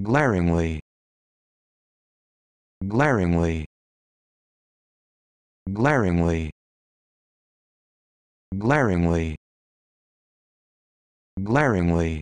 glaringly glaringly glaringly glaringly glaringly